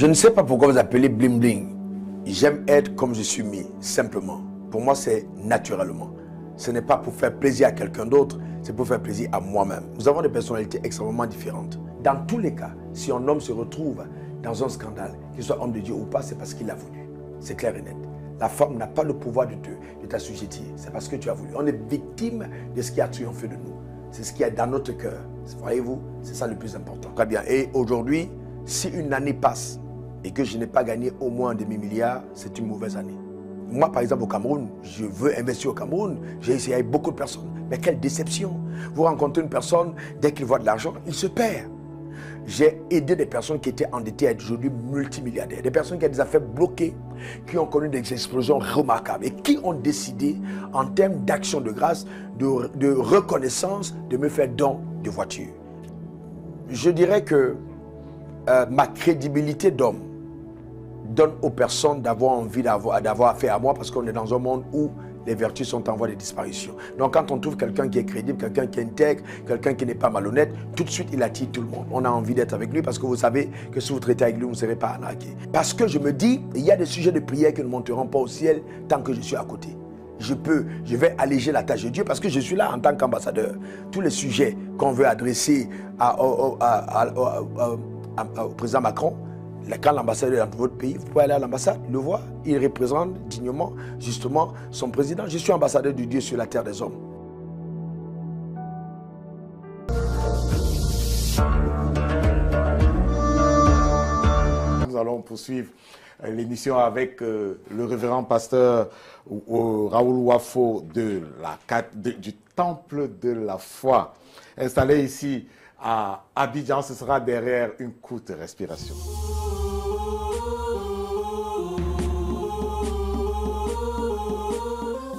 Je ne sais pas pourquoi vous appelez bling bling. J'aime être comme je suis mis, simplement. Pour moi, c'est naturellement. Ce n'est pas pour faire plaisir à quelqu'un d'autre, c'est pour faire plaisir à moi-même. Nous avons des personnalités extrêmement différentes. Dans tous les cas, si un homme se retrouve dans un scandale, qu'il soit homme de Dieu ou pas, c'est parce qu'il a voulu. C'est clair et net. La femme n'a pas le pouvoir de te, de t'assujettir. C'est parce que tu as voulu. On est victime de ce qui a triomphé de nous. C'est ce qui est dans notre cœur. Voyez-vous, c'est ça le plus important. Très bien. Et aujourd'hui, si une année passe et que je n'ai pas gagné au moins un demi-milliard, c'est une mauvaise année. Moi, par exemple, au Cameroun, je veux investir au Cameroun. J'ai essayé avec beaucoup de personnes. Mais quelle déception. Vous rencontrez une personne, dès qu'il voit de l'argent, il se perd. J'ai aidé des personnes qui étaient endettées à être aujourd'hui multimilliardaires, des personnes qui ont des affaires bloquées, qui ont connu des explosions remarquables et qui ont décidé, en termes d'action de grâce, de, reconnaissance, de me faire don de voiture. Je dirais que euh, ma crédibilité d'homme donne aux personnes d'avoir envie d'avoir affaire à moi parce qu'on est dans un monde où les vertus sont en voie de disparition. Donc quand on trouve quelqu'un qui est crédible, quelqu'un qui est intègre, quelqu'un qui n'est pas malhonnête, tout de suite il attire tout le monde. On a envie d'être avec lui parce que vous savez que si vous traitez avec lui, vous ne serez pas arnaqué. Parce que je me dis, il y a des sujets de prière qui ne monteront pas au ciel tant que je suis à côté. Je peux, je vais alléger la tâche de Dieu parce que je suis là en tant qu'ambassadeur. Tous les sujets qu'on veut adresser au président Macron, quand l'ambassadeur est dans votre pays, vous pouvez aller à l'ambassade, le voir. Il représente dignement, justement, son président. Je suis ambassadeur du Dieu sur la terre des hommes. Nous allons poursuivre euh, l'émission avec euh, le révérend pasteur Raoul Wafo de la, du Temple de la Foi, installé ici à Abidjan. Ce sera derrière une courte respiration.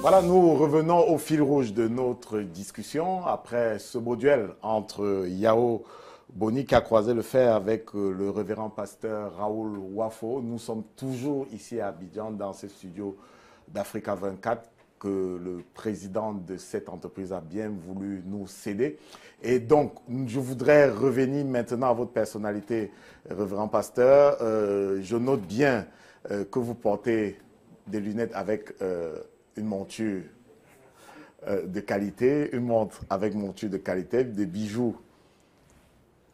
Voilà, nous revenons au fil rouge de notre discussion après ce module entre Yao Boni qui a croisé le fer avec euh, le révérend pasteur Raoul Wafo. Nous sommes toujours ici à Abidjan dans ce studio d'Africa 24 que le président de cette entreprise a bien voulu nous céder. Et donc, je voudrais revenir maintenant à votre personnalité, révérend pasteur. Euh, je note bien euh, que vous portez des lunettes avec une monture euh, de qualité, une montre avec monture de qualité, des bijoux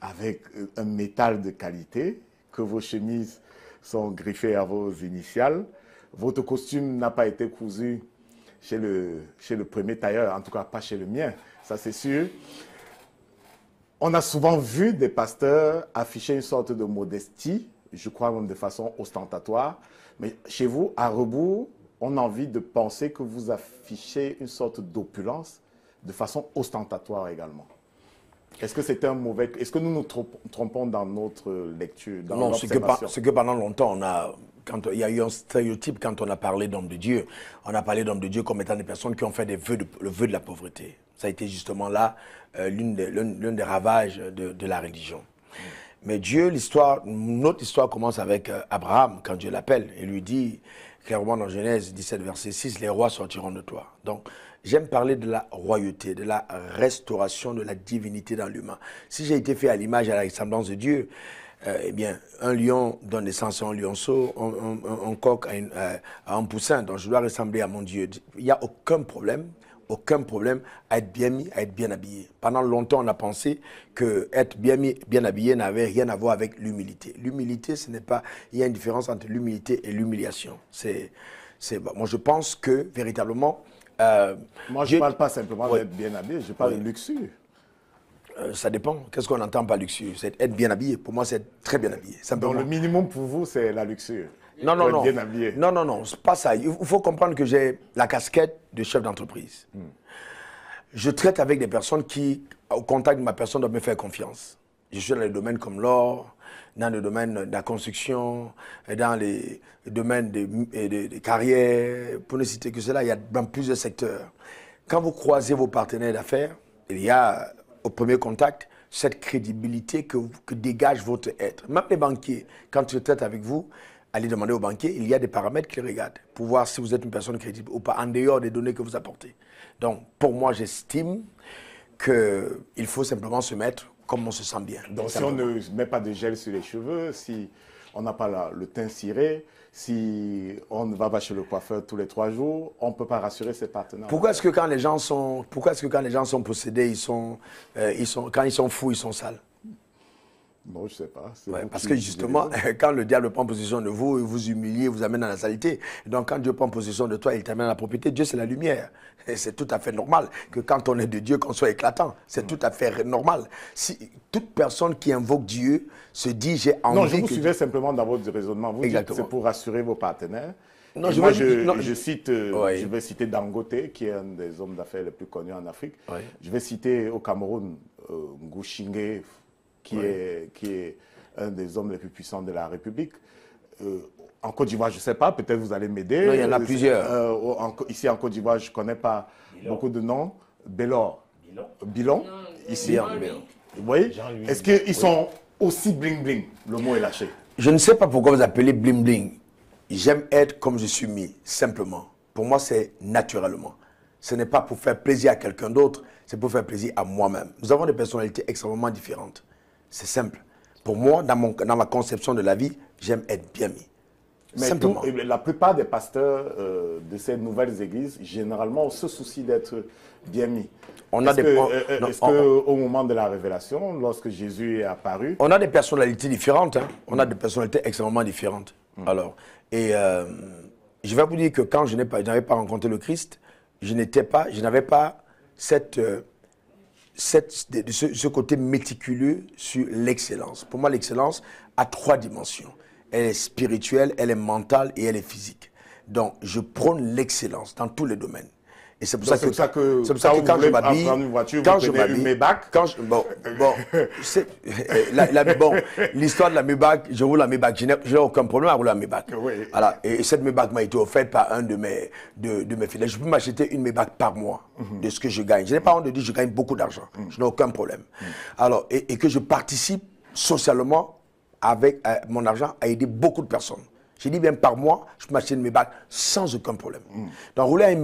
avec euh, un métal de qualité, que vos chemises sont griffées à vos initiales, votre costume n'a pas été cousu chez le, chez le premier tailleur, en tout cas pas chez le mien, ça c'est sûr. On a souvent vu des pasteurs afficher une sorte de modestie, je crois même de façon ostentatoire, mais chez vous, à rebours, on a envie de penser que vous affichez une sorte d'opulence de façon ostentatoire également. Est-ce que c'est un mauvais... Est-ce que nous nous trompons dans notre lecture dans Non, ce que, pendant longtemps, on a... Quand il y a eu un stéréotype quand on a parlé d'homme de Dieu. On a parlé d'homme de Dieu comme étant des personnes qui ont fait des le vœu de la pauvreté. Ça a été justement là euh, l'un des, ravages de, la religion. Mm. Mais Dieu, l'histoire, notre histoire commence avec euh, Abraham quand Dieu l'appelle et lui dit clairement dans Genèse 17, verset 6, les rois sortiront de toi. Donc, j'aime parler de la royauté, de la restauration de la divinité dans l'humain. Si j'ai été fait à l'image et à la ressemblance de Dieu, euh, eh bien, un lion donne naissance à un lionceau, un, un, coq euh, à, un poussin, donc je dois ressembler à mon Dieu. Il n'y a aucun problème aucun problème à être bien mis, à être bien habillé. Pendant longtemps, on a pensé que être bien mis, bien habillé n'avait rien à voir avec l'humilité. L'humilité, ce n'est pas. Il y a une différence entre l'humilité et l'humiliation. C'est, c'est. Moi, je pense que véritablement. Euh, moi, je ne parle pas simplement d'être bien habillé. Je parle de luxure euh, ça dépend. Qu'est-ce qu'on entend par luxure C'est être bien habillé. Pour moi, c'est être très bien habillé. Donc le minimum pour vous, c'est la luxure. Non, non, non. Non, non, non, pas ça. Il faut comprendre que j'ai la casquette de chef d'entreprise. Hmm. Je traite avec des personnes qui, au contact de ma personne, doivent me faire confiance. Je suis dans les domaines comme l'or, dans le domaine de la construction, dans les domaines des, carrières, pour ne citer que cela, il y a dans plusieurs secteurs. Quand vous croisez vos partenaires d'affaires, il y a au premier contact cette crédibilité que, que dégage votre être. Même les banquiers, quand ils traitent avec vous, Allez demander au banquier, il y a des paramètres qu'il regarde pour voir si vous êtes une personne crédible ou pas, en dehors des données que vous apportez. Donc, pour moi, j'estime qu'il faut simplement se mettre comme on se sent bien. Donc, si on ne met pas de gel sur les cheveux, si on n'a pas le teint ciré, si on ne va pas chez le coiffeur tous les trois jours, on ne peut pas rassurer ses partenaires. Pourquoi est-ce que quand les gens sont, est que quand les gens sont possédés, ils sont, euh, ils sont, quand ils sont fous, ils sont sales non, je ne sais pas. parce que justement, quand le diable prend possession de vous, il vous humilie, il vous amène à la saleté. Donc quand Dieu prend possession de toi, il t'amène à la propriété. Dieu, c'est la lumière. Et c'est tout à fait normal que quand on est de Dieu, qu'on soit éclatant. C'est tout à fait normal. Si toute personne qui invoque Dieu se dit, j'ai envie... Non, je vous suivais simplement dans votre raisonnement. Exactement. c'est pour rassurer vos partenaires. Non, je, moi, je, cite, euh, je vais citer Dangote, qui est un des hommes d'affaires les plus connus en Afrique. Je vais citer au Cameroun euh, qui, est, qui est un des hommes les plus puissants de la République. Euh, en Côte d'Ivoire, je ne sais pas, peut-être vous allez m'aider. Il y en a euh, plusieurs. Euh, ici, en Côte d'Ivoire, je ne connais pas beaucoup de noms. Bélor. Bilon. Bilon. Ici. Vous voyez Est-ce qu'ils sont aussi bling-bling Le mot est lâché. Je ne sais pas pourquoi vous appelez bling-bling. J'aime être comme je suis mis, simplement. Pour moi, c'est naturellement. Ce n'est pas pour faire plaisir à quelqu'un d'autre, c'est pour faire plaisir à moi-même. Nous avons des personnalités extrêmement différentes. C'est simple. Pour moi, dans, mon, dans ma conception de la vie, j'aime être bien mis. Mais Simplement. la plupart des pasteurs euh, de ces nouvelles églises, généralement, se soucient d'être bien mis. On a des que, euh, euh, au qu'au moment de la révélation, lorsque Jésus est apparu... On a des personnalités différentes. Hein. On a des personnalités extrêmement différentes. Hmm. Alors, et je vais vous dire que quand je n'avais pas, pas rencontré le Christ, je n'étais pas, je n'avais pas cette cette, ce, ce, côté méticuleux sur l'excellence. Pour moi, l'excellence a trois dimensions. Elle est spirituelle, elle est mentale et elle est physique. Donc, je prône l'excellence dans tous les domaines. Et c'est pour, ça que, c'est pour ça que quand je m'habille, quand je m'habille, quand je, bon, bon, eh, bon, l'histoire de la MEBAC, je roule la Maybach, je n'ai, je n'ai aucun problème à rouler la Maybach. Voilà. Et, cette MEBAC m'a été offerte par un de mes, de, mes Je peux m'acheter une MEBAC par mois mhm. de ce que je gagne. Je n'ai pas honte de dire que je gagne beaucoup d'argent. Mhm. Je n'ai aucun problème. Mhm. Alors, et, que je participe socialement avec euh, mon argent à aider beaucoup de personnes. J'ai dit, bien par mois, je peux m'acheter mes bacs sans aucun problème. Donc, rouler avec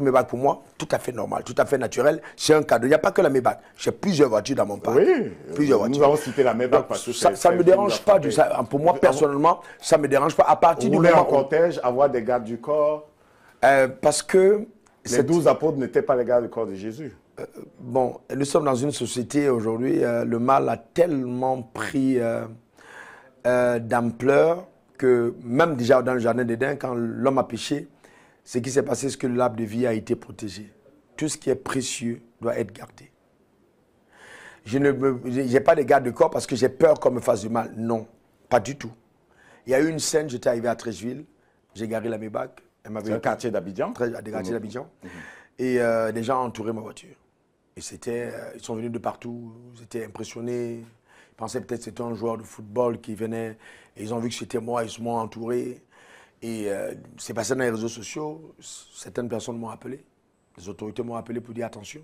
mes, bacs, pour moi, tout à fait normal, tout à fait naturel. C'est un cadeau. Il n'y a pas que la Maybach. J'ai plusieurs voitures dans mon parc. Oui, plusieurs voitures. Nous avons cité la Maybach parce que ça ne me dérange pas. Du, pour moi, personnellement, ça ne me dérange pas. À partir rouler en cortège, avoir des gardes du corps euh, Parce que. Les douze apôtres n'étaient pas les gardes du corps de Jésus. Euh, bon, nous sommes dans une société aujourd'hui, euh, le mal a tellement pris d'ampleur que même déjà dans le jardin d'Éden, quand l'homme a péché, ce qui s'est passé, c'est que l'arbre de vie a été protégé. Tout ce qui est précieux doit être gardé. Je n'ai pas de garde de corps parce que j'ai peur qu'on me fasse du mal. Non, pas du tout. Il y a eu une scène, j'étais arrivé à Trècheville, j'ai garé la mébac, un quartier d'Abidjan mmh. Mmh. Et euh, des gens ont entouré ma voiture. Et c'était, euh, ils sont venus de partout, ils étaient impressionnés pensais peut-être que c'était un joueur de football qui venait. Et ils ont vu que c'était moi, ils m'ont entouré. Et euh, c'est passé dans les réseaux sociaux. Certaines personnes m'ont appelé. Les autorités m'ont appelé pour dire attention.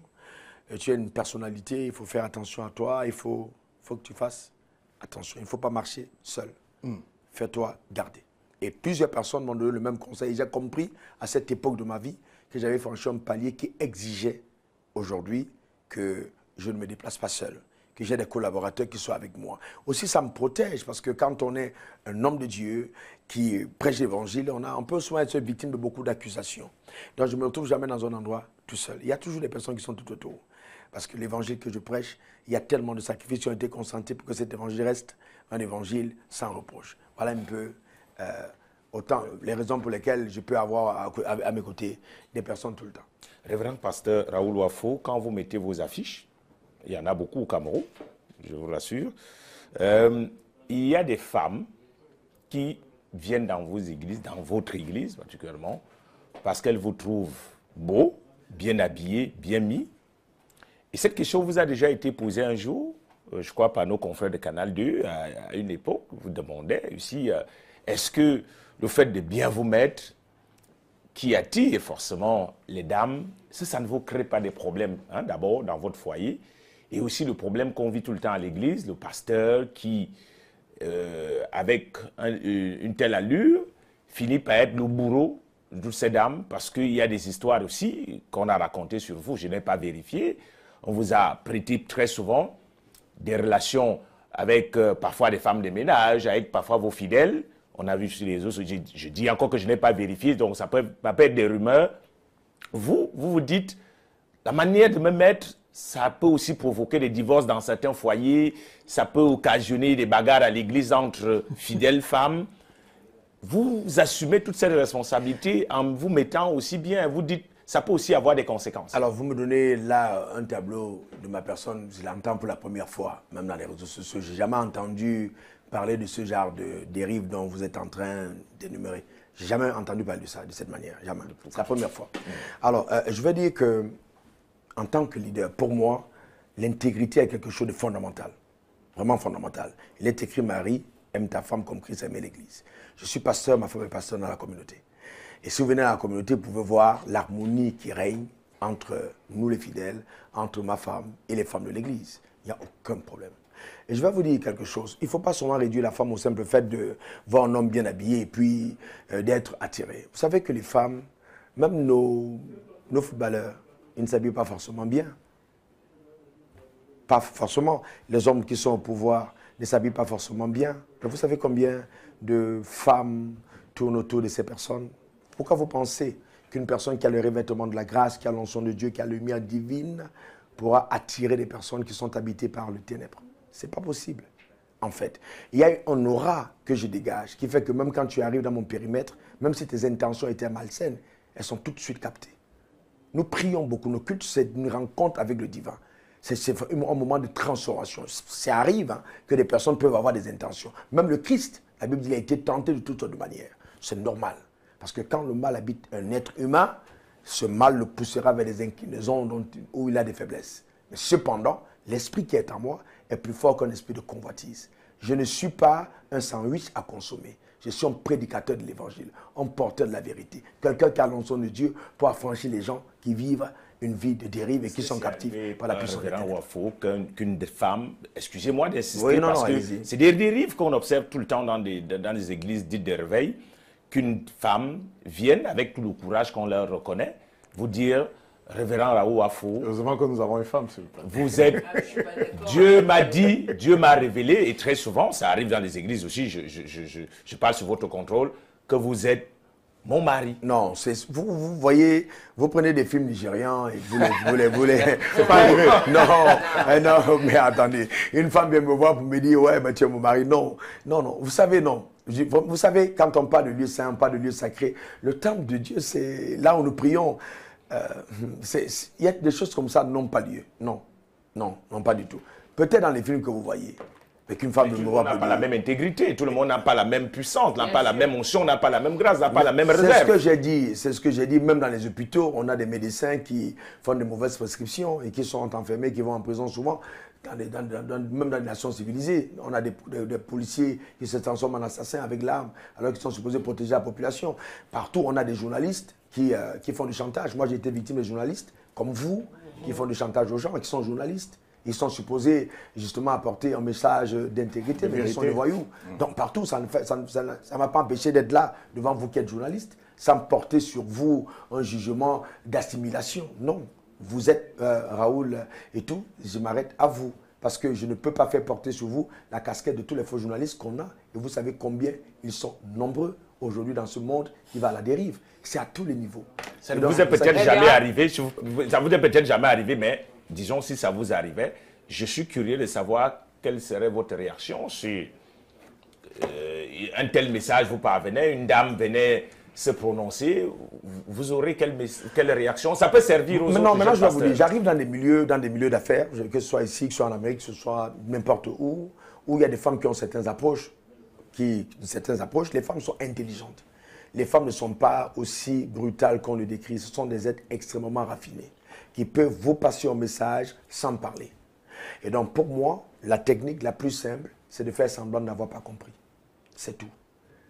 Euh, tu as une personnalité, il faut faire attention à toi. Il faut, que tu fasses attention. Il ne faut pas marcher seul. Hmm. Fais-toi garder. Et plusieurs personnes m'ont donné le même conseil. J'ai compris à cette époque de ma vie que j'avais franchi un palier qui exigeait aujourd'hui que je ne me déplace pas seul que j'ai des collaborateurs qui soient avec moi. Aussi, ça me protège parce que quand on est un homme de Dieu qui prêche l'évangile, on, a, on peut souvent être victime de beaucoup d'accusations. Donc, je ne me retrouve jamais dans un endroit tout seul. Il y a toujours des personnes qui sont tout autour. Parce que l'évangile que je prêche, il y a tellement de sacrifices qui ont été consentis pour que cet évangile reste un évangile sans reproche. Voilà un peu euh, autant les raisons pour lesquelles je peux avoir à, à mes côtés des personnes tout le temps. Révérend pasteur Raoul Wafo, quand vous mettez vos affiches, il y en a beaucoup au Cameroun, je vous rassure, euh, il y a des femmes qui viennent dans vos églises, dans votre église particulièrement, parce qu'elles vous trouvent beau, bien habillé, bien mis. Et cette question vous a déjà été posée un jour, euh, je crois par nos confrères de Canal 2, à, une époque, vous demandez aussi, euh, est-ce que le fait de bien vous mettre, qui attire forcément les dames, ça, ça ne vous crée pas des problèmes, hein, d'abord dans votre foyer, et aussi le problème qu'on vit tout le temps à l'église, le pasteur qui, euh, avec euh, une telle allure, finit par être le bourreau de ces dames, parce qu'il y a des histoires aussi qu'on a racontées sur vous, je n'ai pas vérifié. On vous a prêté très souvent des relations avec euh, parfois des femmes de ménage, avec parfois vos fidèles. On a vu sur les autres, je, dis encore que je n'ai pas vérifié, donc ça peut, ça peut être des rumeurs. Vous, vous vous dites, la manière de me mettre ça peut aussi provoquer des divorces dans certains foyers, ça peut occasionner des bagarres à l'église entre fidèles femmes. Vous assumez toutes ces responsabilités en vous mettant aussi bien, vous dites, ça peut aussi avoir des conséquences. Alors, vous me donnez là euh, un tableau de ma personne, je l'entends pour la première fois, même dans les réseaux sociaux. Je n'ai jamais entendu parler de ce genre de dérive dont vous êtes en train d'énumérer. J'ai jamais entendu parler de ça de cette manière, jamais. C'est la première fois. Mm. Alors, euh, je veux dire que en tant que leader, pour moi, l'intégrité est quelque chose de fondamental. Vraiment fondamental. Il est écrit Marie, aime ta femme comme Christ aimait l'Église. Je suis pasteur, ma femme est pasteur dans la communauté. Et si vous venez à la communauté, vous pouvez voir l'harmonie qui règne entre nous les fidèles, entre ma femme et les femmes de l'Église. Il n'y a aucun problème. Et je vais vous dire quelque chose. Il ne faut pas seulement réduire la femme au simple fait de voir un homme bien habillé et puis euh, d'être attiré. Vous savez que les femmes, même nos, nos footballeurs, ils ne s'habillent pas forcément bien. Pas forcément. Les hommes qui sont au pouvoir ne s'habillent pas forcément bien. vous savez combien de femmes tournent autour de ces personnes Pourquoi vous pensez qu'une personne qui a le revêtement de la grâce, qui a l'onction de Dieu, qui a la lumière divine, pourra attirer des personnes qui sont habitées par le ténèbre Ce n'est pas possible en fait. Il y a un aura que je dégage qui fait que même quand tu arrives dans mon périmètre, même si tes intentions étaient malsaines, elles sont tout de suite captées. Nous prions beaucoup. Nos cultes, c'est une rencontre avec le divin. C'est un moment de transformation. Ça arrive hein, que des personnes peuvent avoir des intentions. Même le Christ, la Bible dit, a été tenté de toute autre manière. C'est normal. Parce que quand le mal habite un être humain, ce mal le poussera vers des inclinaisons dont, où il a des faiblesses. Mais cependant, l'esprit qui est en moi est plus fort qu'un esprit de convoitise. Je ne suis pas un sandwich à consommer. Je suis un prédicateur de l'évangile, un porteur de la vérité, quelqu'un qui a l'onction de Dieu pour affranchir les gens qui vivent une vie de dérive et qui sont captifs par la puissance de Dieu. qu'une des excusez-moi d'insister, parce que c'est des dérives qu'on observe tout le temps dans des, dans les églises dites de réveil, qu'une femme vienne avec tout le courage qu'on leur reconnaît, vous dire Révérend à Afou. Heureusement que nous avons une femme, s'il vous plaît. Vous êtes. Ah, Dieu m'a dit, Dieu m'a révélé, et très souvent, ça arrive dans les églises aussi, je, je, je, je parle sous votre contrôle, que vous êtes mon mari. Non, vous, vous voyez, vous prenez des films nigérians et vous les, vous les, Non, mais attendez, une femme vient me voir pour me dire, ouais, mais tu es mon mari. Non, non, non, vous savez, non. Vous savez, quand on parle de lieu saint, on parle de lieu sacré. Le temple de Dieu, c'est là où nous prions. Euh, il y a des choses comme ça n'ont pas lieu. Non, non, non, pas du tout. Peut-être dans les films que vous voyez, mais qu'une femme de n'a pas la même intégrité, tout le monde n'a pas la même puissance, n'a pas la même onction, n'a pas la même grâce, n'a pas la même réserve. C'est ce que j'ai dit, c'est ce que j'ai dit, même dans les hôpitaux, on a des médecins qui font de mauvaises prescriptions et qui sont enfermés, qui vont en prison souvent. même dans les nations civilisées, on a des policiers qui se transforment en assassins avec l'arme, alors qu'ils sont supposés protéger la population. Partout, on a des journalistes euh, qui, font du chantage. Moi, j'ai été victime de journalistes comme vous qui font du chantage aux gens qui sont journalistes. Ils sont supposés justement apporter un message d'intégrité, mais ils sont des voyous. Mmh. Donc partout, ça ne m'a ça, pas empêché d'être là devant vous qui êtes journaliste, sans porter sur vous un jugement d'assimilation. Non, vous êtes euh, Raoul et tout, je m'arrête à vous. Parce que je ne peux pas faire porter sur vous la casquette de tous les faux journalistes qu'on a. Et vous savez combien ils sont nombreux aujourd'hui dans ce monde qui va à la dérive. C'est à tous les niveaux. Ça ne vous est peut-être jamais arrivé, ça vous est peut-être jamais arrivé, mais disons si ça vous arrivait, je suis curieux de savoir quelle serait votre réaction si euh, un tel message vous parvenait, une dame venait se prononcer, vous aurez quelle, quelle réaction Ça peut servir aux maintenant, Maintenant, je vous dire, j'arrive dans des milieux, dans des milieux d'affaires, que ce soit ici, que ce soit en Amérique, que ce soit n'importe où, où il y a des femmes qui ont certaines approches de certaines approches, les femmes sont intelligentes. Les femmes ne sont pas aussi brutales qu'on le décrit. Ce sont des êtres extrêmement raffinés qui peuvent vous passer un message sans parler. Et donc, pour moi, la technique la plus simple, c'est de faire semblant n'avoir pas compris. C'est tout.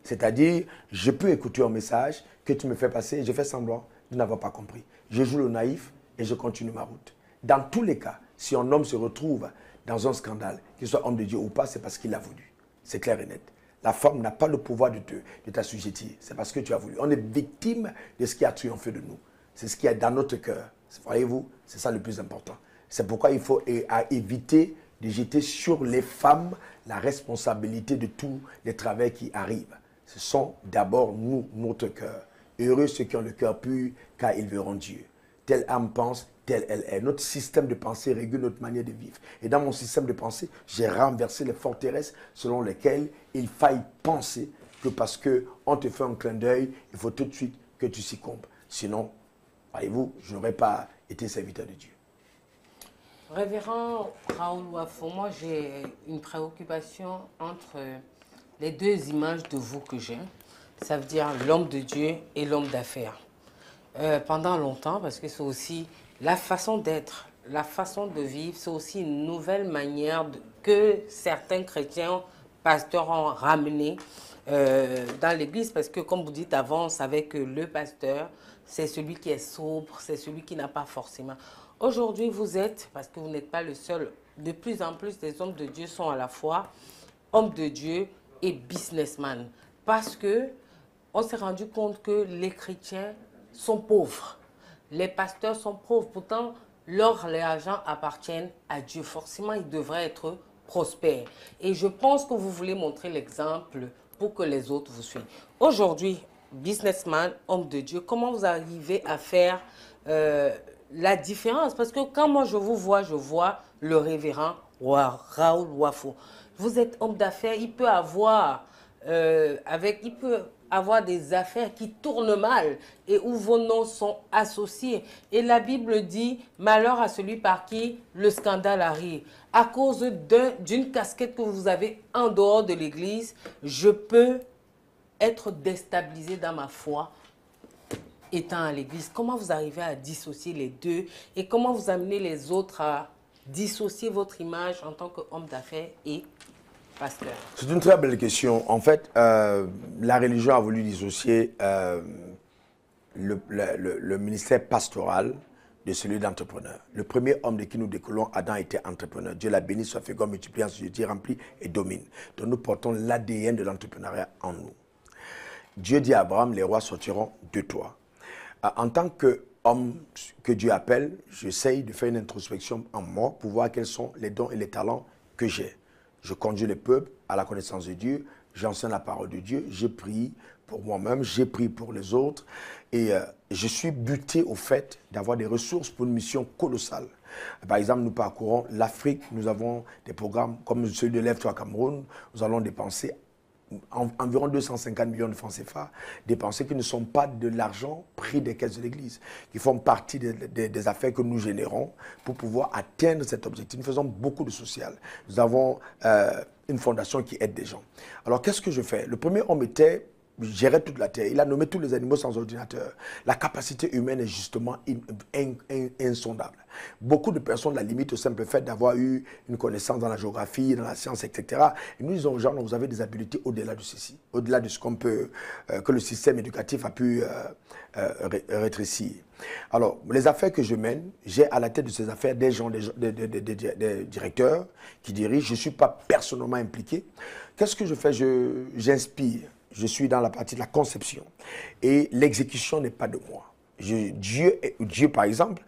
C'est-à-dire, je peux écouter un message que tu me fais passer je fais semblant de n'avoir pas compris. Je joue le naïf et je continue ma route. Dans tous les cas, si un homme se retrouve dans un scandale, qu'il soit homme de Dieu ou pas, c'est parce qu'il l'a voulu. C'est clair et net. La femme n'a pas le pouvoir de, te, de t'assujettir. C'est parce que tu as voulu. On est victime de ce qui a triomphé de nous. C'est ce qui est dans notre cœur. Voyez-vous, c'est ça le plus important. C'est pourquoi il faut éviter de jeter sur les femmes la responsabilité de tous les travaux qui arrivent. Ce sont d'abord nous, notre cœur. Heureux ceux qui ont le cœur pur, car ils verront Dieu telle âme pense, telle elle est. Notre système de pensée régule notre manière de vivre. Et dans mon système de pensée, j'ai renversé les forteresses selon lesquelles il faille penser que parce qu'on te fait un clin d'œil, il faut tout de suite que tu succombes. Sinon, voyez-vous, je n'aurais pas été serviteur de Dieu. Révérend Raoul Wafo, moi j'ai une préoccupation entre les deux images de vous que j'ai. Ça veut dire l'homme de Dieu et l'homme d'affaires. Euh, pendant longtemps parce que c'est aussi la façon d'être, la façon de vivre, c'est aussi une nouvelle manière de, que certains chrétiens pasteurs ont ramené euh, dans l'église parce que comme vous dites avant, on savait que le pasteur, c'est celui qui est sobre, c'est celui qui n'a pas forcément. Aujourd'hui, vous êtes, parce que vous n'êtes pas le seul, de plus en plus des hommes de Dieu sont à la fois hommes de Dieu et businessmen parce que on s'est rendu compte que les chrétiens sont pauvres. Les pasteurs sont pauvres. Pourtant, leur argent appartiennent à Dieu. Forcément, ils devraient être prospères. Et je pense que vous voulez montrer l'exemple pour que les autres vous suivent. Aujourd'hui, businessman, homme de Dieu, comment vous arrivez à faire euh, la différence Parce que quand moi je vous vois, je vois le révérend Raoul Wafo. Vous êtes homme d'affaires, il peut avoir, euh, avec, avoir des affaires qui tournent mal et où vos noms sont associés. Et la Bible dit, malheur à celui par qui le scandale arrive. À cause d'une casquette que vous avez en dehors de l'Église, je peux être déstabilisé dans ma foi étant à l'église, comment vous arrivez à dissocier les deux et comment vous amenez les autres à dissocier votre image en tant qu'homme d'affaires et c'est une très belle question. En fait, euh, la religion a voulu dissocier euh, le, ministère pastoral de celui d'entrepreneur. Le premier homme de qui nous découlons, Adam, était entrepreneur. Dieu l'a béni, soit fait comme je ensuite rempli et domine. Donc nous portons l'ADN de l'entrepreneuriat en nous. Dieu dit à Abraham, les rois sortiront de toi. Euh, en tant qu'homme que Dieu appelle, j'essaye de faire une introspection en moi pour voir quels sont les dons et les talents que j'ai. Je conduis les peuples à la connaissance de Dieu, j'enseigne la parole de Dieu, j'ai prié pour moi-même, j'ai prié pour les autres. Et euh, je suis buté au fait d'avoir des ressources pour une mission colossale. Par exemple, nous parcourons l'Afrique, nous avons des programmes comme celui de Lève-toi Cameroun, nous allons dépenser environ 250 millions de francs CFA dépensés qui ne sont pas de l'argent pris des caisses de l'Église, qui font partie des affaires que nous générons pour pouvoir atteindre cet objectif. Nous faisons beaucoup de social. Nous avons euh, une fondation qui aide des gens. Alors qu'est-ce que je fais Le premier on mettait gérait toute la terre. Il a nommé tous les animaux sans ordinateur. La capacité humaine est justement insondable. Beaucoup de personnes la limitent au simple fait d'avoir eu une connaissance dans la géographie, dans la science, etc. Et nous ont aux gens, vous avez des habiletés au-delà de ceci, au-delà de ce qu'on peut, euh, que le système éducatif a pu euh, euh, rétrécir. Alors, les affaires que je mène, j'ai à la tête de ces affaires des gens, des, des directeurs qui dirigent. Je ne suis pas personnellement impliqué. Qu'est-ce que je fais J'inspire je suis dans la partie de la conception. Et l'exécution n'est pas de moi. Dieu, Dieu, par exemple,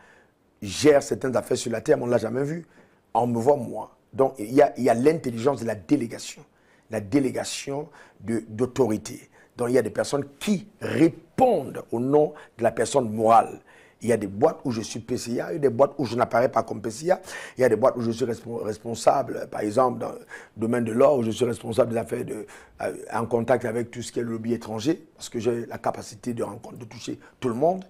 gère certaines affaires sur la terre, mais on ne l'a jamais vu. On me voit moi. Donc, il y a, l'intelligence de la délégation, la délégation d'autorité. Donc, il y a des personnes qui répondent au nom de la personne morale. Il y a des boîtes où je suis PCA, il y a des boîtes où je n'apparais pas comme PCA, il y a des boîtes où je suis responsable, par exemple dans le domaine de l'or, où je suis responsable des affaires de, euh, en contact avec tout ce qui est le lobby étranger, parce que j'ai la capacité de, rencontre, de toucher tout le monde.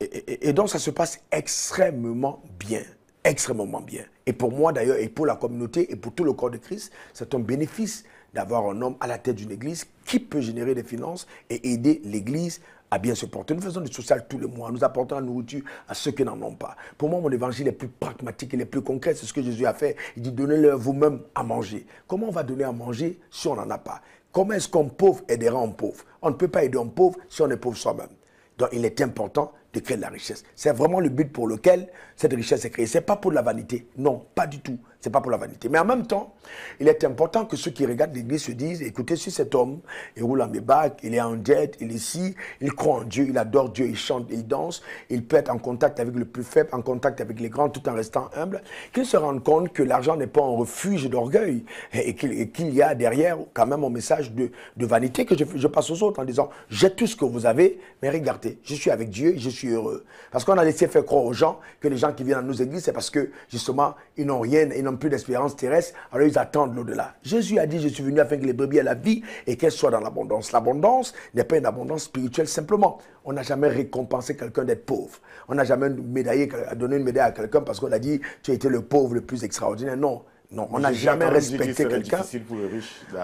Et, et donc ça se passe extrêmement bien, extrêmement bien. Et pour moi d'ailleurs, et pour la communauté, et pour tout le corps de Christ, c'est un bénéfice d'avoir un homme à la tête d'une église qui peut générer des finances et aider l'église à bien se porter. Nous faisons du social tous les mois. Nous apportons la nourriture à ceux qui n'en ont pas. Pour moi, mon évangile est plus pragmatique et le plus concret. C'est ce que Jésus a fait. Il dit donnez-leur vous-même à manger. Comment on va donner à manger si on n'en a pas Comment est-ce qu'on pauvre aidera un pauvre On ne peut pas aider un pauvre si on est pauvre soi-même. Donc il est important de créer de la richesse. C'est vraiment le but pour lequel cette richesse est créée. Ce n'est pas pour la vanité. Non, pas du tout. C'est pas pour la vanité. Mais en même temps, il est important que ceux qui regardent l'église se disent, écoutez, si cet homme, il roule en bébac, il est en dette, il est ici, il croit en Dieu, il adore Dieu, il chante, il danse, il peut être en contact avec le plus faible, en contact avec les grands, tout en restant humble, qu'il se rende compte que l'argent n'est pas un refuge d'orgueil et qu'il y a derrière quand même un message de, vanité que je, passe aux autres en disant, j'ai tout ce que vous avez, mais regardez, je suis avec Dieu, je suis heureux. Parce qu'on a laissé faire croire aux gens que les gens qui viennent à nos églises, c'est parce que justement, ils n'ont rien, ils plus d'espérance terrestre, alors ils attendent l'au-delà. Jésus a dit, je suis venu afin que les brebis aient la vie et qu'elles soient dans l'abondance. L'abondance n'est pas une abondance spirituelle simplement. On n'a jamais récompensé quelqu'un d'être pauvre. On n'a jamais médaillé, donné une médaille à quelqu'un parce qu'on a dit, tu as été le pauvre le plus extraordinaire. Non, non, on n'a jamais respecté quelqu'un.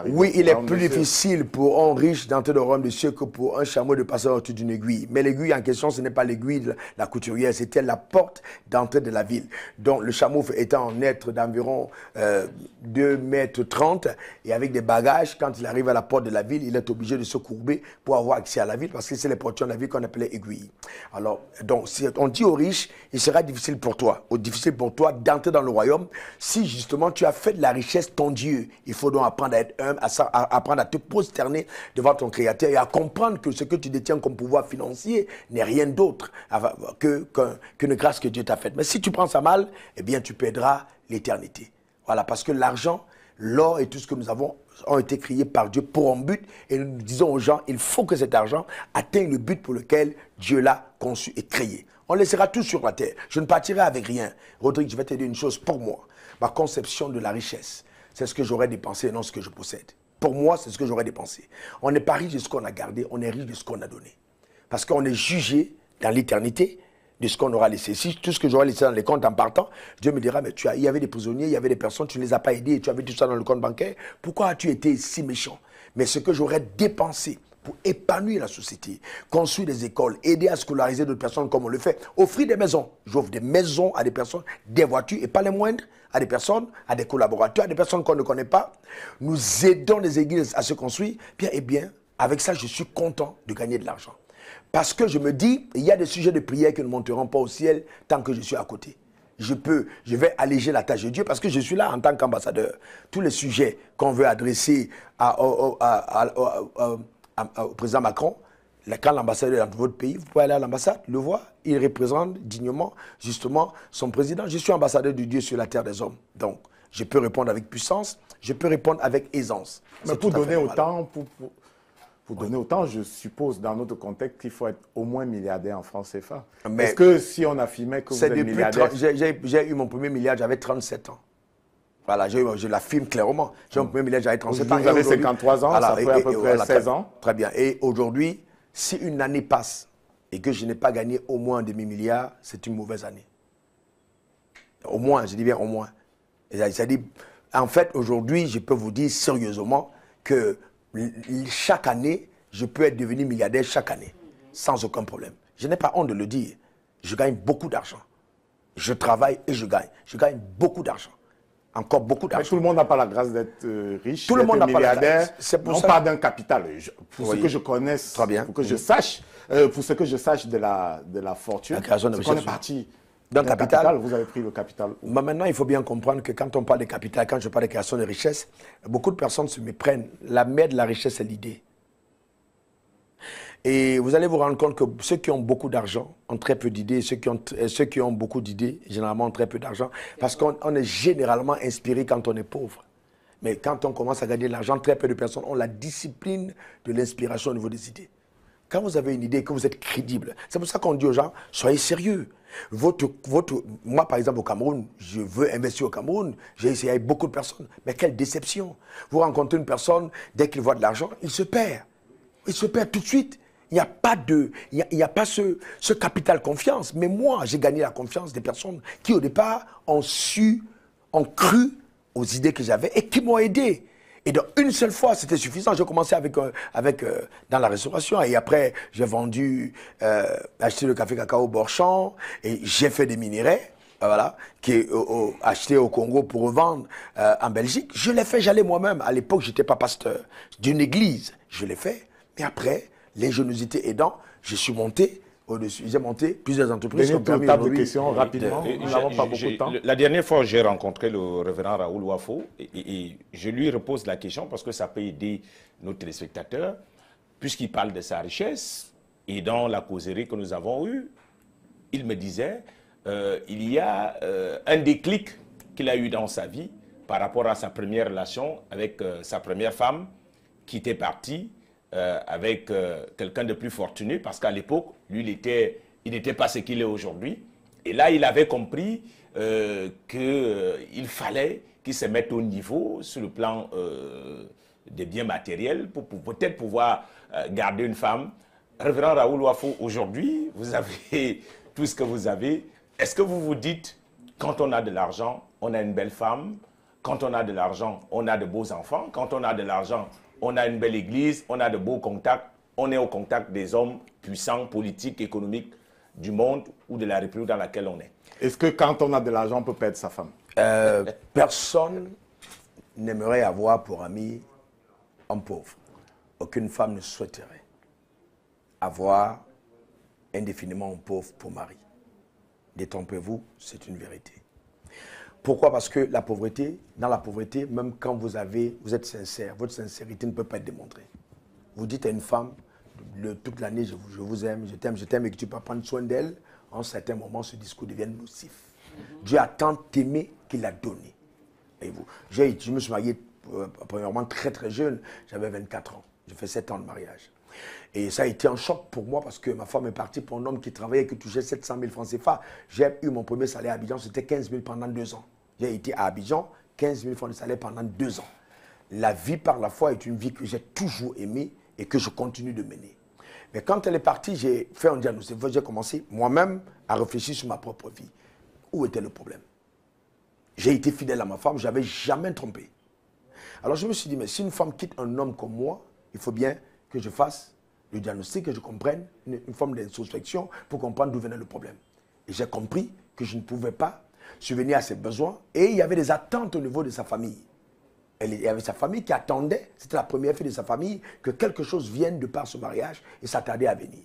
Oui, il est plus difficile pour un riche d'entrer dans le royaume des cieux que pour un chameau de passer au d'une aiguille. Mais l'aiguille en question, ce n'est pas l'aiguille de la couturière, c'était la porte d'entrée de la ville. Donc le chameau étant en être d'environ 2 euh, mètres 30 et avec des bagages, quand il arrive à la porte de la ville, il est obligé de se courber pour avoir accès à la ville parce que c'est les portions de la ville qu'on appelait aiguille. Alors, donc, si on dit aux riches, il sera difficile pour toi, difficile pour toi d'entrer dans le royaume si justement tu as fait de la richesse ton Dieu. Il faut donc apprendre à être humble, à, apprendre à te prosterner devant ton Créateur et à comprendre que ce que tu détiens comme pouvoir financier n'est rien d'autre qu'une que, grâce que Dieu t'a faite. Mais si tu prends ça mal, eh bien, tu perdras l'éternité. Voilà, parce que l'argent, l'or et tout ce que nous avons ont été créés par Dieu pour un but. Et nous disons aux gens, il faut que cet argent atteigne le but pour lequel Dieu l'a conçu et créé. On laissera tout sur la terre. Je ne partirai avec rien. Rodrigue, je vais te dire une chose pour moi ma conception de la richesse, c'est ce que j'aurais dépensé et non ce que je possède. Pour moi, c'est ce que j'aurais dépensé. On n'est pas riche de ce qu'on a gardé, on est riche de ce qu'on a donné. Parce qu'on est jugé dans l'éternité de ce qu'on aura laissé. Si tout ce que j'aurais laissé dans les comptes en partant, Dieu me dira, mais tu as, il y avait des prisonniers, il y avait des personnes, tu ne les as pas aidés, tu avais tout ça dans le compte bancaire. Pourquoi as-tu été si méchant Mais ce que j'aurais dépensé, pour épanouir la société, construire des écoles, aider à scolariser d'autres personnes comme on le fait, offrir des maisons. J'offre des maisons à des personnes, des voitures, et pas les moindres, à des personnes, à des collaborateurs, à des personnes qu'on ne connaît pas. Nous aidons les églises à se construire. Bien et eh bien, avec ça, je suis content de gagner de l'argent. Parce que je me dis, il y a des sujets de prière qui ne monteront pas au ciel tant que je suis à côté. Je peux, je vais alléger la tâche de Dieu parce que je suis là en tant qu'ambassadeur. Tous les sujets qu'on veut adresser à au président Macron, quand l'ambassadeur est dans votre pays, vous pouvez aller à l'ambassade, le voir. Il représente dignement, justement, son président. Je suis ambassadeur du Dieu sur la terre des hommes. Donc, je peux répondre avec puissance, je peux répondre avec aisance. Mais pour donner autant, pour, pour, donner autant, je suppose, dans notre contexte, qu'il faut être au moins milliardaire en France CFA. Est-ce que si on affirmait que vous êtes milliardaire... J'ai eu mon premier milliard, j'avais 37 ans. Voilà, je, je filme clairement. J'ai un hmm. premier milliard, à être ans. vous avez 53 ans, ça fait à peu près 16 ans. Très bien. Et aujourd'hui, si une année passe et que je n'ai pas gagné au moins un demi-milliard, c'est une mauvaise année. Au moins, je dis bien au moins. cest en fait, aujourd'hui, je peux vous dire sérieusement que chaque année, je peux être devenu milliardaire chaque année, sans aucun problème. Je n'ai pas honte de le dire. Je gagne beaucoup d'argent. Je travaille et je gagne. Je gagne beaucoup d'argent encore beaucoup d'argent. tout le monde n'a pas la grâce d'être euh, riche. Tout le monde n'a pour d'un capital. pour ce que je connaisse, pour que je sache, euh, pour ce que je sache de la, de la fortune, de D'un capital. vous avez pris le capital. maintenant, il faut bien comprendre que quand on parle de capital, quand je parle de création de richesse, beaucoup de personnes se méprennent. La mère de la richesse, c'est l'idée. Et vous allez vous rendre compte que ceux qui ont beaucoup d'argent ont très peu d'idées, ceux, qui ont, euh, ceux qui ont beaucoup d'idées, généralement, ont très peu d'argent, parce qu'on est généralement inspiré quand on est pauvre. Mais quand on commence à gagner de l'argent, très peu de personnes ont la discipline de l'inspiration au niveau des idées. Quand vous avez une idée, que vous êtes crédible, c'est pour ça qu'on dit aux gens, soyez sérieux. moi, par exemple, au Cameroun, je veux investir au Cameroun. J'ai essayé avec beaucoup de personnes. Mais quelle déception. Vous rencontrez une personne, dès qu'il voit de l'argent, il se perd. Il se perd tout de suite. Il n'y a pas de, il y, a, pas ce, ce capital confiance. Mais moi, j'ai gagné la confiance des personnes qui, au départ, ont su, ont cru aux idées que j'avais et qui m'ont aidé. Et donc, une seule fois, c'était suffisant. J'ai commencé avec, euh, avec euh, dans la restauration. Et après, j'ai vendu, euh, acheté le café cacao Borchamp. Et j'ai fait des minerais, ben voilà, qui au, acheté au Congo pour revendre en Belgique. Je l'ai fait, j'allais moi-même. À l'époque, j'étais pas pasteur d'une église. Je l'ai fait. Mais après, l'ingéniosité aidant, je suis monté au-dessus. J'ai monté plusieurs entreprises. Une table de rapidement. n'avons pas beaucoup La dernière fois, j'ai rencontré le révérend Raoul Wafo et, je lui repose la question parce que ça peut aider nos téléspectateurs, puisqu'il parle de sa richesse et dans la causerie que nous avons eue, il me disait euh, il y a euh, un déclic qu'il a eu dans sa vie par rapport à sa première relation avec euh, sa première femme qui était partie euh, avec euh, quelqu'un de plus fortuné, parce qu'à l'époque, lui, il était, il n'était pas ce qu'il est aujourd'hui. Et là, il avait compris euh, qu'il euh, fallait qu'il se mette au niveau sur le plan des biens matériels pour, peut-être pouvoir garder une femme. Révérend Raoul Wafo, aujourd'hui, vous avez tout ce que vous avez. Est-ce que vous vous dites, quand on a de l'argent, on a une belle femme, quand on a de l'argent, on a de beaux enfants, quand on a de l'argent, on a une belle église, on a de beaux contacts, on est au contact des hommes puissants, politiques, économiques du monde ou de la République dans laquelle on est. Est-ce que quand on a de l'argent, on peut perdre sa femme euh, Personne n'aimerait avoir pour ami un pauvre. Aucune femme ne souhaiterait avoir indéfiniment un pauvre pour mari. Détrompez-vous, c'est une vérité. Pourquoi Parce que la pauvreté, dans la pauvreté, même quand vous, avez, vous êtes sincère, votre sincérité ne peut pas être démontrée. Vous dites à une femme, le, toute l'année, je, vous aime, je t'aime, je t'aime, et que tu peux prendre soin d'elle, en certains moments, ce discours devient nocif. Mm-hmm. Dieu a tant aimé qu'il a donné. Et vous, je me suis marié, euh, premièrement, très très jeune, j'avais 24 ans. Je fais 7 ans de mariage. Et ça a été un choc pour moi parce que ma femme est partie pour un homme qui travaillait et qui touchait 700 000 francs CFA. J'ai eu mon premier salaire à Abidjan, c'était 15 000 pendant deux ans. J'ai été à Abidjan, 15 000 francs de salaire pendant deux ans. La vie par la foi est une vie que j'ai toujours aimée et que je continue de mener. Mais quand elle est partie, j'ai fait un diagnostic. J'ai commencé moi-même à réfléchir sur ma propre vie. Où était le problème J'ai été fidèle à ma femme, je n'avais jamais trompé. Alors je me suis dit, mais si une femme quitte un homme comme moi, il faut bien que je fasse le diagnostic, que je comprenne une, forme d'introspection pour comprendre d'où venait le problème. Et j'ai compris que je ne pouvais pas subvenir à ses besoins et il y avait des attentes au niveau de sa famille. Elle, il y avait sa famille qui attendait, c'était la première fille de sa famille, que quelque chose vienne de par ce mariage et s'attardait à venir.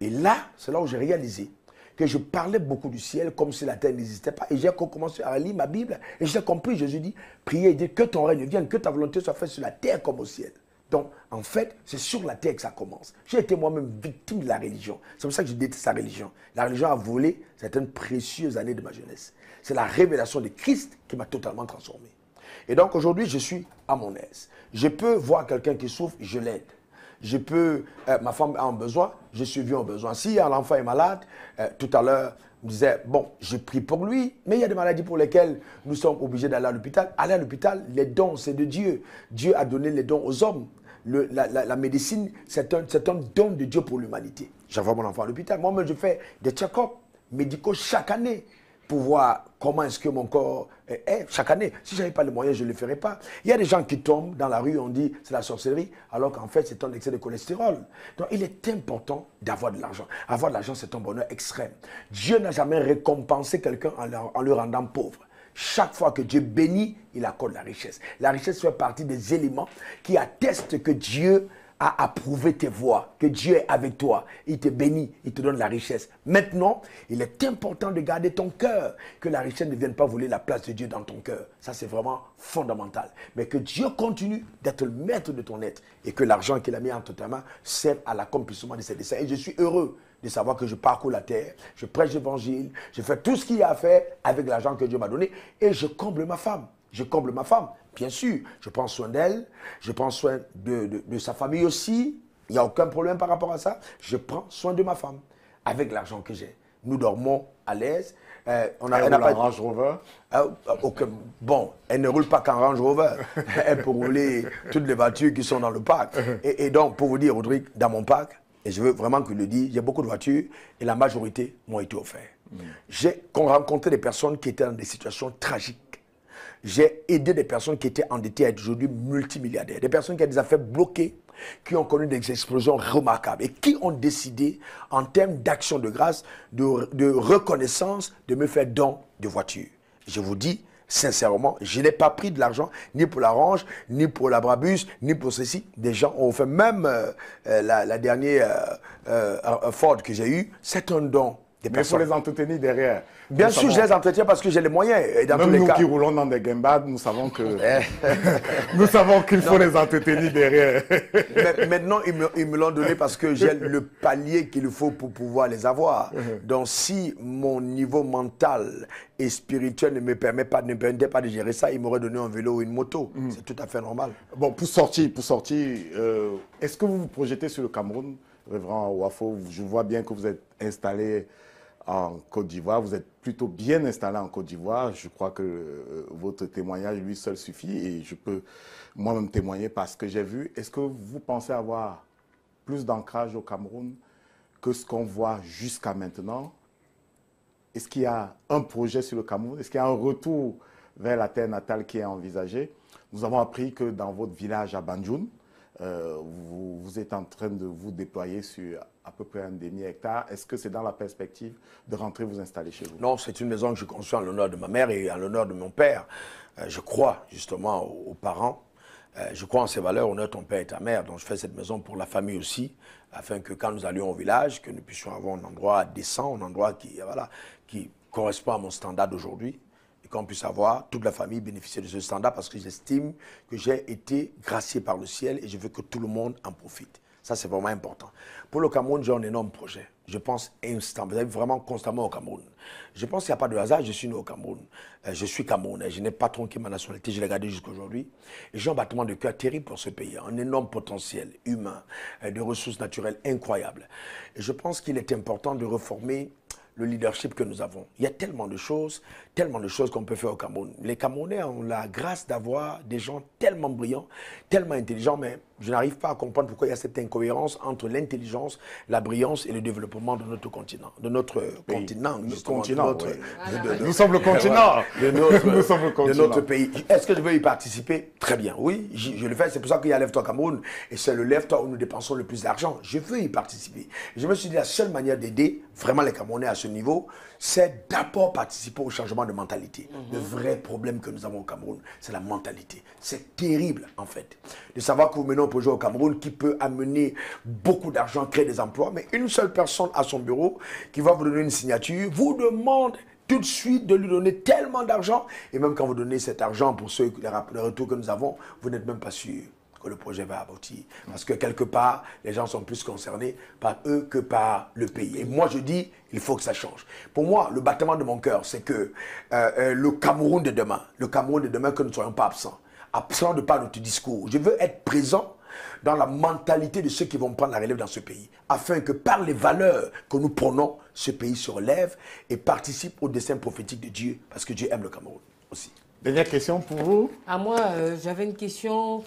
Et là, c'est là où j'ai réalisé que je parlais beaucoup du ciel comme si la terre n'existait pas. Et j'ai commencé à lire ma Bible et j'ai compris, Jésus dit, priez et dites que ton règne vienne, que ta volonté soit faite sur la terre comme au ciel. Donc, en fait, c'est sur la terre que ça commence. J'ai été moi-même victime de la religion. C'est pour ça que je déteste la religion. La religion a volé certaines précieuses années de ma jeunesse. C'est la révélation de Christ qui m'a totalement transformé. Et donc, aujourd'hui, je suis à mon aise. Je peux voir quelqu'un qui souffre, je l'aide. Je peux, euh, ma femme a un besoin, je suis venu en besoin. Si l'enfant est malade, euh, tout à l'heure, me disait, bon, je prie pour lui, mais il y a des maladies pour lesquelles nous sommes obligés d'aller à l'hôpital. Aller à l'hôpital, les dons, c'est de Dieu. Dieu a donné les dons aux hommes la, médecine, c'est un, don de Dieu pour l'humanité. J'envoie mon enfant à l'hôpital. Moi-même, je fais des check-ups médicaux chaque année pour voir comment est-ce que mon corps est chaque année. Si je n'avais pas les moyens, je ne le ferais pas. Il y a des gens qui tombent dans la rue, on dit c'est la sorcellerie, alors qu'en fait c'est un excès de cholestérol. Donc il est important d'avoir de l'argent. Avoir de l'argent, c'est un bonheur extrême. Dieu n'a jamais récompensé quelqu'un en le rendant pauvre. Chaque fois que Dieu bénit, il accorde la richesse. La richesse fait partie des éléments qui attestent que Dieu à approuver tes voix, que Dieu est avec toi. Il te bénit, il te donne la richesse. Maintenant, il est important de garder ton cœur, que la richesse ne vienne pas voler la place de Dieu dans ton cœur. Ça, c'est vraiment fondamental. Mais que Dieu continue d'être le maître de ton être et que l'argent qu'il a mis entre ta main serve à l'accomplissement de ses desseins. Et je suis heureux de savoir que je parcours la terre, je prêche l'évangile, je fais tout ce qu'il y a à faire avec l'argent que Dieu m'a donné et je comble ma femme. Je comble ma femme. Bien sûr, je prends soin d'elle, je prends soin de, sa famille aussi. Il n'y a aucun problème par rapport à ça. Je prends soin de ma femme avec l'argent que j'ai. Nous dormons à l'aise. Euh, on a, elle, roule pas... Range Rover euh, euh, Bon, elle ne roule pas qu'en Range Rover. elle peut rouler toutes les voitures qui sont dans le parc. Et, donc, pour vous dire, Rodrigue, dans mon parc, et je veux vraiment que le dise, j'ai beaucoup de voitures et la majorité m'ont été offertes. Mm. J'ai rencontré des personnes qui étaient dans des situations tragiques j'ai aidé des personnes qui étaient endettées à être aujourd'hui multimilliardaires, des personnes qui ont des affaires bloquées, qui ont connu des explosions remarquables et qui ont décidé, en termes d'action de grâce, de, reconnaissance, de me faire don de voiture. Je vous dis, sincèrement, je n'ai pas pris de l'argent ni pour la range, ni pour la Brabus, ni pour ceci. Des gens ont fait, même euh, euh, la, dernière euh, Ford que j'ai eue, c'est un don. Mais il faut les entretenir derrière. Bien sûr, je les entretiens parce que j'ai les moyens. Et Même les nous qui roulons dans des guimbades, nous savons que eh. nous savons qu'il faut les entretenir derrière. maintenant, ils me, l'ont donné parce que j'ai le palier qu'il faut pour pouvoir les avoir. Uh-huh. Donc, si mon niveau mental et spirituel ne me permet pas, ne permettait pas de gérer ça, ils m'auraient donné un vélo ou une moto. Mm. C'est tout à fait normal. Bon, pour sortir, pour sortir, euh, est-ce que vous vous projetez sur le Cameroun, Révérend Ouafo Je vois bien que vous êtes installé en Côte d'Ivoire. Vous êtes plutôt bien installé en Côte d'Ivoire. Je crois que euh, votre témoignage, lui seul, suffit et je peux moi-même témoigner parce que j'ai vu. Est-ce que vous pensez avoir plus d'ancrage au Cameroun que ce qu'on voit jusqu'à maintenant Est-ce qu'il y a un projet sur le Cameroun Est-ce qu'il y a un retour vers la terre natale qui est envisagé Nous avons appris que dans votre village à Banjoun, euh, vous, êtes en train de vous déployer sur à peu près un demi-hectare. Est-ce que c'est dans la perspective de rentrer vous installer chez vous Non, c'est une maison que je construis en l'honneur de ma mère et en l'honneur de mon père. Euh, je crois justement aux, parents. Euh, je crois en ces valeurs, honneur ton père et ta mère. Donc je fais cette maison pour la famille aussi, afin que quand nous allions au village, que nous puissions avoir un endroit décent, un endroit qui, voilà, qui correspond à mon standard d'aujourd'hui qu'on puisse avoir toute la famille bénéficier de ce standard parce que j'estime que j'ai été gracié par le ciel et je veux que tout le monde en profite. Ça, c'est vraiment important. Pour le Cameroun, j'ai un énorme projet. Je pense instant, vous vraiment constamment au Cameroun. Je pense qu'il n'y a pas de hasard, je suis né au Cameroun. Euh, je suis Camerounais, je n'ai pas tronqué ma nationalité, je l'ai gardé jusqu'à aujourd'hui. Et j'ai un battement de cœur terrible pour ce pays, un énorme potentiel humain, euh, de ressources naturelles incroyables. Et je pense qu'il est important de reformer le leadership que nous avons. Il y a tellement de choses, tellement de choses qu'on peut faire au Cameroun. Les Camerounais ont la grâce d'avoir des gens tellement brillants, tellement intelligents, mais je n'arrive pas à comprendre pourquoi il y a cette incohérence entre l'intelligence, la brillance et le développement de notre continent, de notre continent, continent, de notre, nous sommes le continent, de notre, nous sommes le continent. de notre pays. Est-ce que je veux y participer Très bien, oui, je, le fais. C'est pour ça qu'il y a Lève-toi Cameroun et c'est le Lève-toi où nous dépensons le plus d'argent. Je veux y participer. Je me suis dit la seule manière d'aider vraiment les Camerounais à ce niveau, c'est d'abord participer au changement de mentalité. Le mhm. vrai problème que nous avons au Cameroun, c'est la mentalité. C'est terrible, en fait, de savoir que vous menez un projet au Cameroun qui peut amener beaucoup d'argent, créer des emplois, mais une seule personne à son bureau qui va vous donner une signature, vous demande tout de suite de lui donner tellement d'argent, et même quand vous donnez cet argent pour ceux, les retours que nous avons, vous n'êtes même pas sûr que le projet va aboutir. Parce que quelque part, les gens sont plus concernés par eux que par le pays. Et moi, je dis, il faut que ça change. Pour moi, le battement de mon cœur, c'est que euh, euh, le Cameroun de demain, le Cameroun de demain, que nous ne soyons pas absents, absents de par notre discours. Je veux être présent dans la mentalité de ceux qui vont prendre la relève dans ce pays, afin que par les valeurs que nous prenons, ce pays se relève et participe au dessin prophétique de Dieu, parce que Dieu aime le Cameroun aussi. Dernière question pour vous. À moi, euh, j'avais une question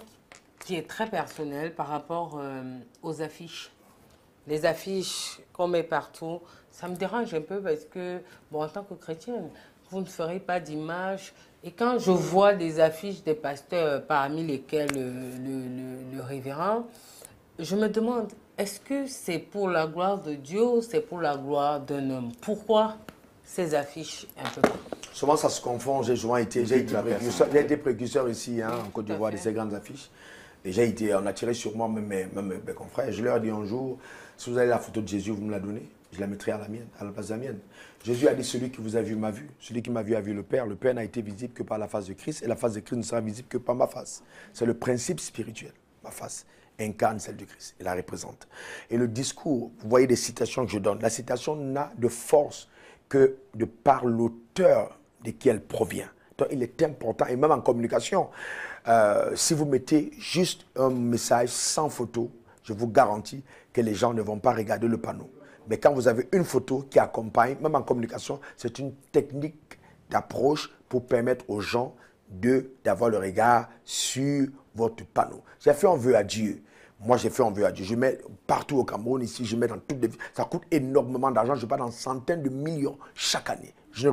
qui est très personnel par rapport euh, aux affiches. Les affiches qu'on met partout, ça me dérange un peu parce que, bon, en tant que chrétienne, vous ne ferez pas d'image. Et quand je vois des affiches des pasteurs, euh, parmi lesquels euh, le, le, le, révérend, je me demande, est-ce que c'est pour la gloire de Dieu ou c'est pour la gloire d'un homme Pourquoi ces affiches un peu Souvent, ça se confond. J'ai été, été, précurseur, ici, hein, en Côte d'Ivoire, de ces grandes affiches. Déjà, été, on a tiré sur moi, même mes, confrères. Je leur ai dit un jour, si vous avez la photo de Jésus, vous me la donnez, je la mettrai à la mienne, à la place de la mienne. Jésus a dit, celui qui vous a vu m'a vu, celui qui m'a vu a vu le Père. Le Père n'a été visible que par la face de Christ, et la face de Christ ne sera visible que par ma face. C'est le principe spirituel, ma face incarne celle de Christ, et la représente. Et le discours, vous voyez des citations que je donne, la citation n'a de force que de par l'auteur de qui elle provient. Donc il est important, et même en communication, euh, si vous mettez juste un message sans photo, je vous garantis que les gens ne vont pas regarder le panneau. Mais quand vous avez une photo qui accompagne, même en communication, c'est une technique d'approche pour permettre aux gens d'avoir le regard sur votre panneau. J'ai fait un vœu à Dieu. Moi, j'ai fait un vœu à Dieu. Je mets partout au Cameroun, ici, je mets dans toutes les villes. Ça coûte énormément d'argent. Je parle dans centaines de millions chaque année je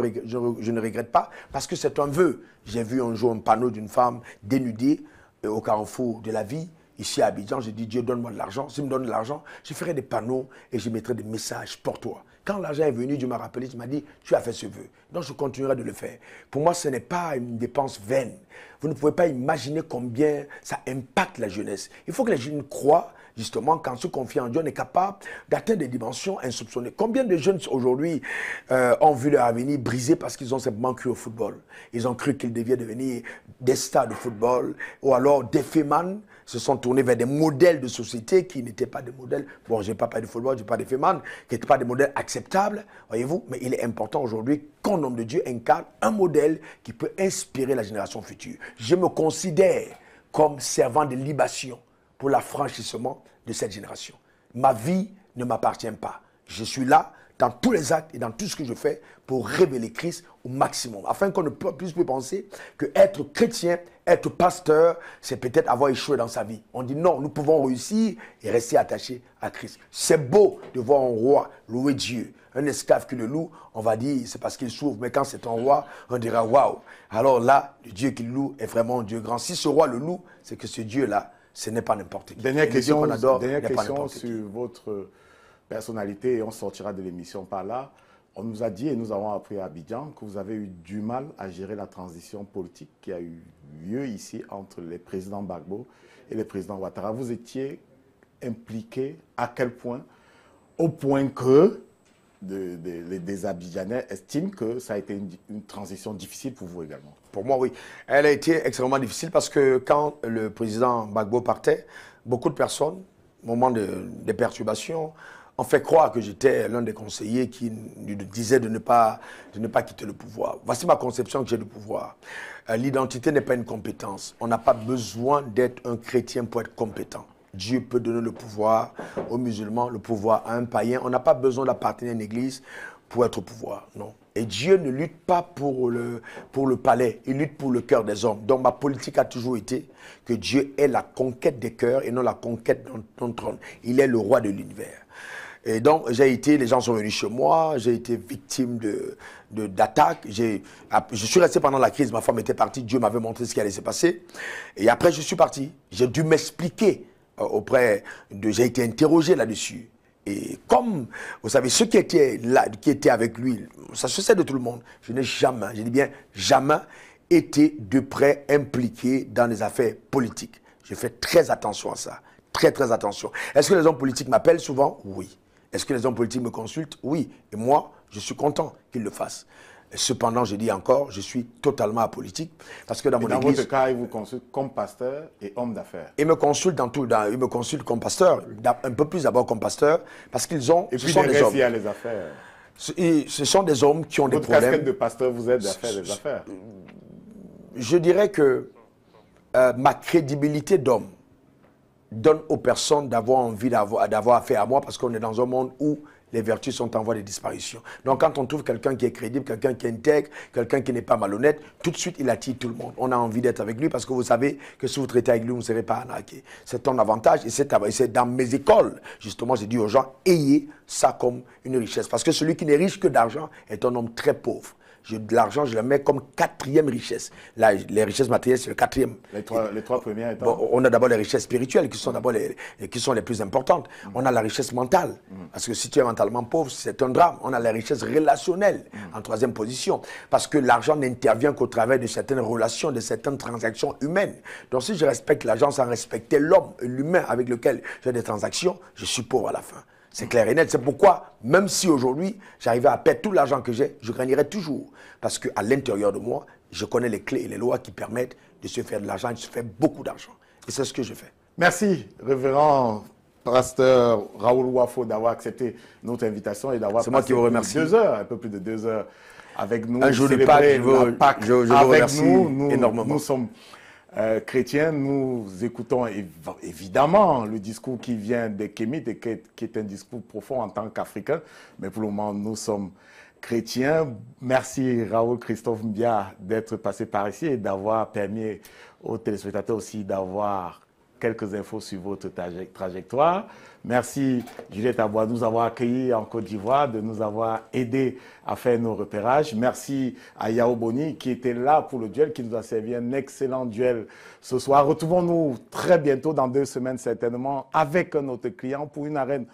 ne, regrette pas parce que c'est un vœu. J'ai vu un jour un panneau d'une femme dénudée euh, au carrefour de la vie, ici à Abidjan. J'ai dit, Dieu, donne-moi de l'argent. tu me donne de l'argent, je ferai des panneaux et je mettrai des messages pour toi. Quand l'argent est venu, Dieu m'a rappelé, il m'a dit, tu as fait ce vœu. Donc je continuerai de le faire. Pour moi, ce n'est pas une dépense vaine. Vous ne pouvez pas imaginer combien ça impacte la jeunesse. Il faut que les jeunes croient justement, quand se confie en Dieu, on est capable d'atteindre des dimensions insoupçonnées. Combien de jeunes aujourd'hui euh, ont vu leur avenir brisé parce qu'ils ont simplement cru au football Ils ont cru qu'ils devaient devenir des stars de football ou alors des fémans se sont tournés vers des modèles de société qui n'étaient pas des modèles, bon, je n'ai pas parlé de football, je n'ai pas des fémans, qui n'étaient pas des modèles acceptables, voyez-vous, mais il est important aujourd'hui qu'un homme de Dieu incarne un modèle qui peut inspirer la génération future. Je me considère comme servant de libation pour l'affranchissement de cette génération. Ma vie ne m'appartient pas. Je suis là dans tous les actes et dans tout ce que je fais pour révéler Christ au maximum. Afin qu'on ne puisse plus penser que être chrétien, être pasteur, c'est peut-être avoir échoué dans sa vie. On dit non, nous pouvons réussir et rester attachés à Christ. C'est beau de voir un roi louer Dieu. Un esclave qui le loue, on va dire c'est parce qu'il souffre, mais quand c'est un roi, on dira waouh. Alors là, le Dieu qui le loue est vraiment un Dieu grand. Si ce roi le loue, c'est que ce Dieu-là, ce n'est pas n'importe qui. Dernière question, sur votre personnalité, et on sortira de l'émission par là. On nous a dit, et nous avons appris à Abidjan, que vous avez eu du mal à gérer la transition politique qui a eu lieu ici entre les présidents Bagbo et les présidents Ouattara. Vous étiez impliqué à quel point Au point que de, des Abidjanais estiment que ça a été une, transition difficile pour vous également. Pour moi, oui. Elle a été extrêmement difficile parce que quand le président Bagbo partait, beaucoup de personnes, au moment de, des perturbations, ont fait croire que j'étais l'un des conseillers qui disait de ne, pas, de ne pas quitter le pouvoir. Voici ma conception que j'ai du pouvoir. Euh, l'identité n'est pas une compétence. On n'a pas besoin d'être un chrétien pour être compétent. Dieu peut donner le pouvoir aux musulmans, le pouvoir à un païen. On n'a pas besoin d'appartenir à une église pour être au pouvoir, non. Et Dieu ne lutte pas pour le, pour le palais, il lutte pour le cœur des hommes. Donc ma politique a toujours été que Dieu est la conquête des cœurs et non la conquête d'un trône. Il est le roi de l'univers. Et donc, j'ai été, les gens sont venus chez moi, j'ai été victime d'attaques. De, J'ai, je suis resté pendant la crise, ma femme était partie, Dieu m'avait montré ce qui allait se passer. Et après, je suis parti. J'ai dû m'expliquer euh, auprès de. J'ai été interrogé là-dessus. Et comme, vous savez, ceux qui étaient là, qui étaient avec lui, ça se sait de tout le monde, je n'ai jamais, je dis bien jamais, été de près impliqué dans les affaires politiques. Je fais très attention à ça. Très, très attention. Est-ce que les hommes politiques m'appellent souvent Oui. Est-ce que les hommes politiques me consultent Oui. Et moi, je suis content qu'ils le fassent. Cependant, je dis encore, je suis totalement apolitique parce que dans mon votre cas, il vous consulte comme pasteur et homme d'affaires. Il me consulte dans tout. il me consulte comme pasteur, un peu plus d'abord comme pasteur, parce qu'ils ont. Et puis sont des hommes. les affaires. Ce, sont des hommes qui ont des problèmes. Votre casquette de pasteur, vous êtes d'affaires des affaires. Je dirais que euh, ma crédibilité d'homme donne aux personnes d'avoir envie d'avoir affaire à moi parce qu'on est dans un monde où les vertus sont en voie de disparition. Donc quand on trouve quelqu'un qui est crédible, quelqu'un qui est intègre, quelqu'un qui n'est pas malhonnête, tout de suite il attire tout le monde. On a envie d'être avec lui parce que vous savez que si vous traitez avec lui, vous ne serez pas anarqué. C'est ton avantage et c'est dans mes écoles, justement, j'ai dit aux gens, ayez ça comme une richesse. Parce que celui qui n'est riche que d'argent est un homme très pauvre de l'argent, je le mets comme quatrième richesse. les richesses matérielles, c'est le quatrième. Les trois, premières étant... On a d'abord les richesses spirituelles qui sont les, qui sont les plus importantes. Mm. On a la richesse mentale, mm. parce que si tu es mentalement pauvre, c'est un drame. On a la richesse relationnelle mm. en troisième position, parce que l'argent n'intervient qu'au travers de certaines relations, de certaines transactions humaines. Donc si je respecte l'argent sans respecter l'homme, l'humain avec lequel j'ai des transactions, je suis pauvre à la fin. C'est clair et net. C'est pourquoi, même si aujourd'hui, j'arrivais à perdre tout l'argent que j'ai, je gagnerais toujours. Parce qu'à l'intérieur de moi, je connais les clés et les lois qui permettent de se faire de l'argent et de se faire beaucoup d'argent. Et c'est ce que je fais. Merci, révérend pasteur Raoul Wafo, d'avoir accepté notre invitation et d'avoir passé moi qui vous remercie. deux heures, un peu plus de deux heures avec nous. Un jour de je, vous remercie nous, énormément chrétien, euh, chrétiens, nous écoutons évidemment le discours qui vient des Kémites et qui est un discours profond en tant qu'Africain, mais pour le moment, nous sommes chrétiens. Merci Raoul Christophe Mbia d'être passé par ici et d'avoir permis aux téléspectateurs aussi d'avoir quelques infos sur votre trajectoire. Merci Juliette Abois de nous avoir accueillis en Côte d'Ivoire, de nous avoir aidés à faire nos repérages. Merci à Yao Boni qui était là pour le duel, qui nous a servi un excellent duel ce soir. Retrouvons-nous très bientôt, dans deux semaines certainement, avec notre client pour une arène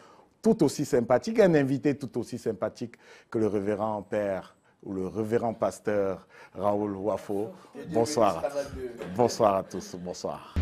tout aussi sympathique, un invité tout aussi sympathique que le révérend père ou le révérend pasteur Raoul Wafo. Bonsoir. Bonsoir à tous. Bonsoir.